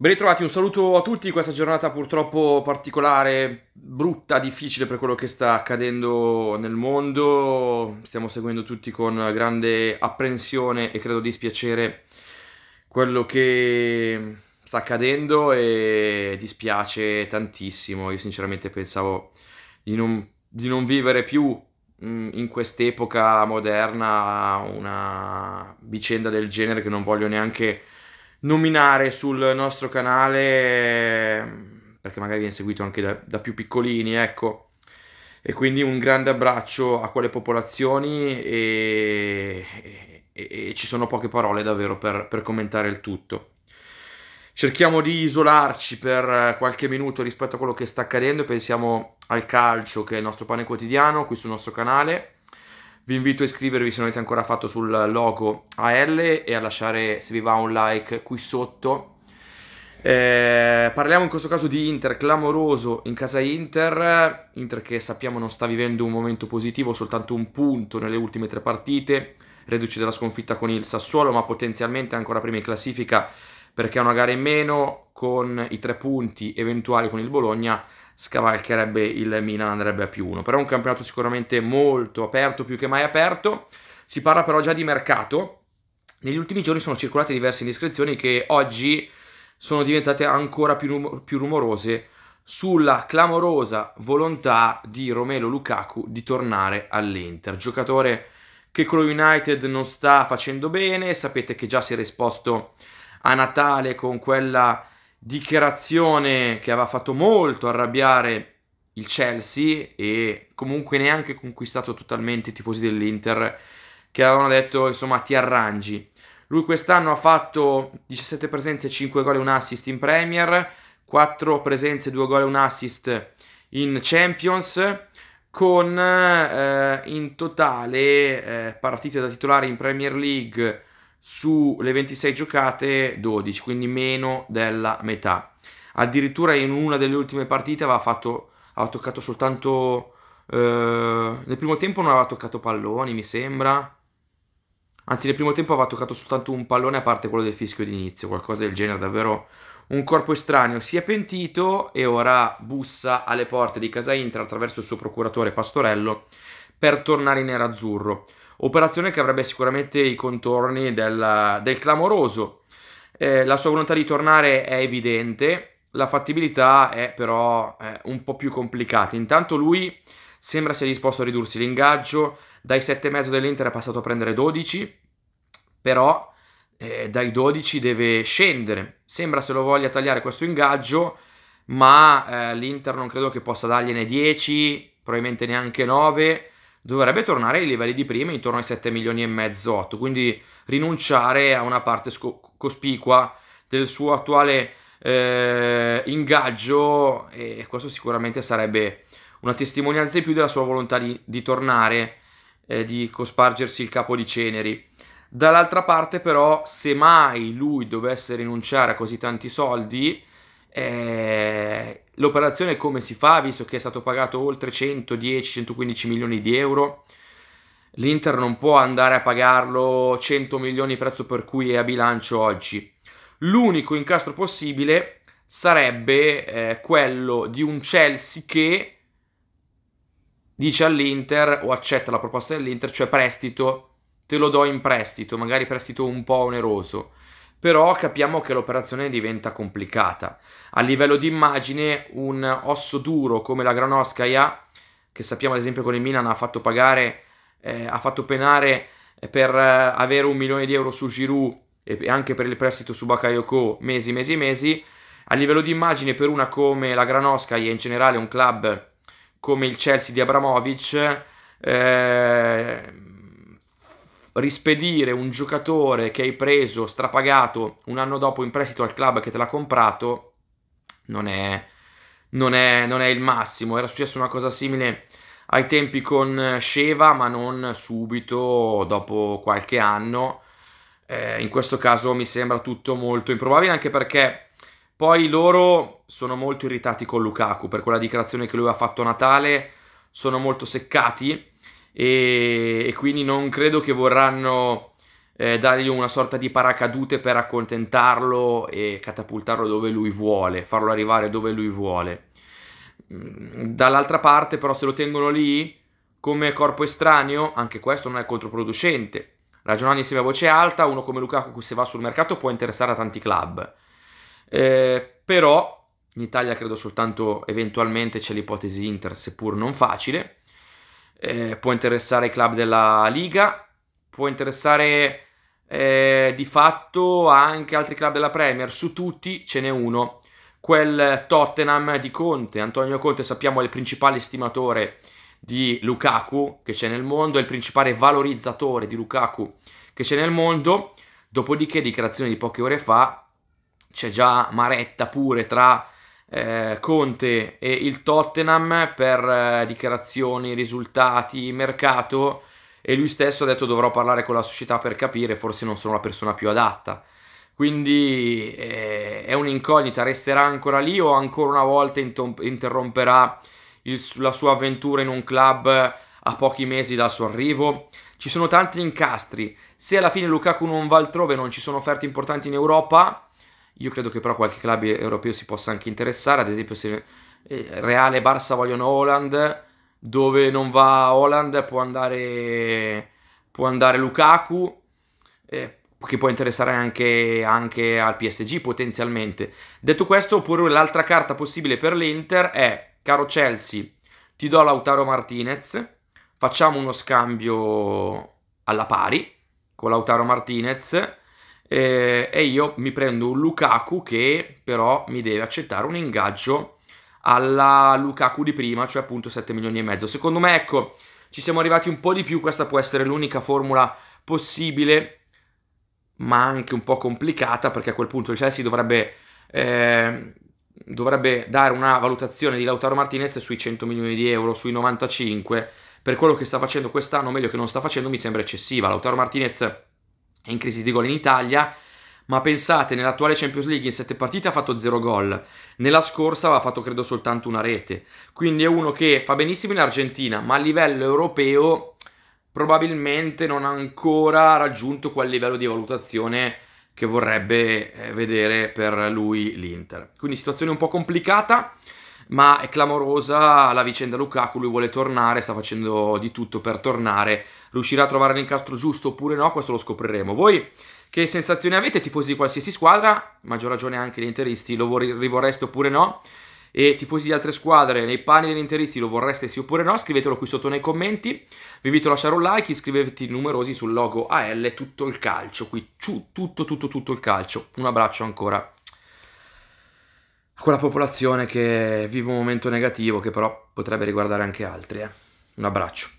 Ben ritrovati, un saluto a tutti, in questa giornata purtroppo particolare, brutta, difficile per quello che sta accadendo nel mondo, stiamo seguendo tutti con grande apprensione e credo dispiacere quello che sta accadendo e dispiace tantissimo, io sinceramente pensavo di non, di non vivere più mm, in quest'epoca moderna una vicenda del genere che non voglio neanche nominare sul nostro canale, ehm, perché magari viene seguito anche da, da più piccolini, ecco. E quindi un grande abbraccio a quelle popolazioni e, e, e ci sono poche parole davvero per, per commentare il tutto cerchiamo di isolarci per qualche minuto rispetto a quello che sta accadendo e pensiamo al calcio che è il nostro pane quotidiano qui sul nostro canale vi invito a iscrivervi se non avete ancora fatto sul logo AL e a lasciare se vi va un like qui sotto. Eh, parliamo in questo caso di Inter, clamoroso in casa Inter, Inter che sappiamo non sta vivendo un momento positivo, soltanto un punto nelle ultime tre partite, reduce della sconfitta con il Sassuolo, ma potenzialmente ancora prima in classifica perché ha una gara in meno, con i tre punti eventuali con il Bologna scavalcherebbe il Milan, andrebbe a più uno. Però è un campionato sicuramente molto aperto, più che mai aperto. Si parla però già di mercato. Negli ultimi giorni sono circolate diverse indiscrezioni che oggi sono diventate ancora più, rum- più rumorose sulla clamorosa volontà di Romelo Lukaku di tornare all'Inter. Giocatore che con lo United non sta facendo bene, sapete che già si era esposto a Natale con quella dichiarazione che aveva fatto molto arrabbiare il Chelsea e comunque neanche conquistato totalmente i tifosi dell'Inter che avevano detto insomma ti arrangi. Lui quest'anno ha fatto 17 presenze, 5 gol e un assist in Premier, 4 presenze, 2 gol e un assist in Champions con eh, in totale eh, partite da titolare in Premier League sulle 26 giocate 12, quindi meno della metà. Addirittura in una delle ultime partite aveva, fatto, aveva toccato soltanto... Eh, nel primo tempo non aveva toccato palloni, mi sembra. Anzi, nel primo tempo aveva toccato soltanto un pallone a parte quello del fischio d'inizio, qualcosa del genere, davvero un corpo estraneo. Si è pentito e ora bussa alle porte di casa Inter attraverso il suo procuratore Pastorello per tornare in nerazzurro. azzurro operazione che avrebbe sicuramente i contorni del, del clamoroso. Eh, la sua volontà di tornare è evidente, la fattibilità è però eh, un po' più complicata. Intanto lui sembra sia disposto a ridursi l'ingaggio, dai 7,5 dell'Inter è passato a prendere 12, però eh, dai 12 deve scendere. Sembra se lo voglia tagliare questo ingaggio, ma eh, l'Inter non credo che possa dargliene 10, probabilmente neanche 9 dovrebbe tornare ai livelli di prima intorno ai 7 milioni e mezzo 8 quindi rinunciare a una parte sco- cospicua del suo attuale eh, ingaggio e questo sicuramente sarebbe una testimonianza in più della sua volontà di, di tornare eh, di cospargersi il capo di ceneri dall'altra parte però se mai lui dovesse rinunciare a così tanti soldi eh, l'operazione come si fa, visto che è stato pagato oltre 110-115 milioni di euro? L'Inter non può andare a pagarlo 100 milioni prezzo per cui è a bilancio oggi. L'unico incastro possibile sarebbe eh, quello di un Chelsea che dice all'Inter o accetta la proposta dell'Inter, cioè prestito, te lo do in prestito, magari prestito un po' oneroso però capiamo che l'operazione diventa complicata. A livello di immagine, un osso duro come la Granoscaia, che sappiamo ad esempio con il Milan ha fatto pagare, eh, ha fatto penare eh, per eh, avere un milione di euro su Giroud e anche per il prestito su Bakayoko mesi, mesi, mesi. A livello di immagine, per una come la Granoscaia e in generale un club come il Chelsea di Abramovic, eh, rispedire un giocatore che hai preso strapagato un anno dopo in prestito al club che te l'ha comprato non è, non è, non è il massimo. Era successa una cosa simile ai tempi con eh, Sheva, ma non subito, dopo qualche anno. Eh, in questo caso mi sembra tutto molto improbabile, anche perché poi loro sono molto irritati con Lukaku per quella dichiarazione che lui ha fatto a Natale, sono molto seccati e, e quindi non credo che vorranno eh, dargli una sorta di paracadute per accontentarlo e catapultarlo dove lui vuole, farlo arrivare dove lui vuole. Mm, dall'altra parte però se lo tengono lì come corpo estraneo, anche questo non è controproducente. Ragionando insieme a voce alta, uno come Lukaku se va sul mercato può interessare a tanti club. Eh, però in Italia credo soltanto eventualmente c'è l'ipotesi Inter, seppur non facile eh, può interessare i club della Liga, può interessare eh, di fatto anche altri club della Premier, su tutti ce n'è uno, quel Tottenham di Conte, Antonio Conte sappiamo è il principale stimatore di Lukaku che c'è nel mondo, è il principale valorizzatore di Lukaku che c'è nel mondo, dopodiché dichiarazione di poche ore fa c'è già maretta pure tra eh, Conte e il Tottenham per eh, dichiarazioni, risultati, mercato e lui stesso ha detto dovrò parlare con la società per capire, forse non sono la persona più adatta. Quindi eh, è un'incognita, resterà ancora lì o ancora una volta interromperà il, la sua avventura in un club a pochi mesi dal suo arrivo? Ci sono tanti incastri, se alla fine Lukaku non va altrove non ci sono offerte importanti in Europa, io credo che però qualche club europeo si possa anche interessare, ad esempio se eh, Reale e Barça vogliono Holland, dove non va Holland può andare, può andare Lukaku, eh, che può interessare anche, anche, al PSG potenzialmente. Detto questo, oppure l'altra carta possibile per l'Inter è, caro Chelsea, ti do Lautaro Martinez, facciamo uno scambio alla pari con Lautaro Martinez eh, e io mi prendo un Lukaku che però mi deve accettare un ingaggio alla Lukaku di prima, cioè appunto 7 milioni e mezzo. Secondo me, ecco, ci siamo arrivati un po' di più, questa può essere l'unica formula possibile, ma anche un po' complicata, perché a quel punto il Chelsea dovrebbe, eh, dovrebbe dare una valutazione di Lautaro Martinez sui 100 milioni di euro, sui 95, per quello che sta facendo quest'anno, meglio che non sta facendo, mi sembra eccessiva. Lautaro Martinez è in crisi di gol in Italia, ma pensate, nell'attuale Champions League in sette partite ha fatto zero gol, nella scorsa aveva fatto credo soltanto una rete, quindi è uno che fa benissimo in Argentina, ma a livello europeo probabilmente non ha ancora raggiunto quel livello di valutazione che vorrebbe eh, vedere per lui l'Inter. Quindi situazione un po' complicata ma è clamorosa la vicenda Lukaku, lui vuole tornare, sta facendo di tutto per tornare, riuscirà a trovare l'incastro giusto oppure no, questo lo scopriremo. Voi che sensazioni avete, tifosi di qualsiasi squadra, maggior ragione anche gli interisti, lo rivorreste oppure no? e tifosi di altre squadre nei panni degli interisti lo vorreste sì oppure no, scrivetelo qui sotto nei commenti. Vi invito a lasciare un like, iscrivetevi numerosi sul logo AL tutto il calcio, qui tutto tutto tutto il calcio. Un abbraccio ancora quella popolazione che vive un momento negativo che però potrebbe riguardare anche altri. Eh. Un abbraccio.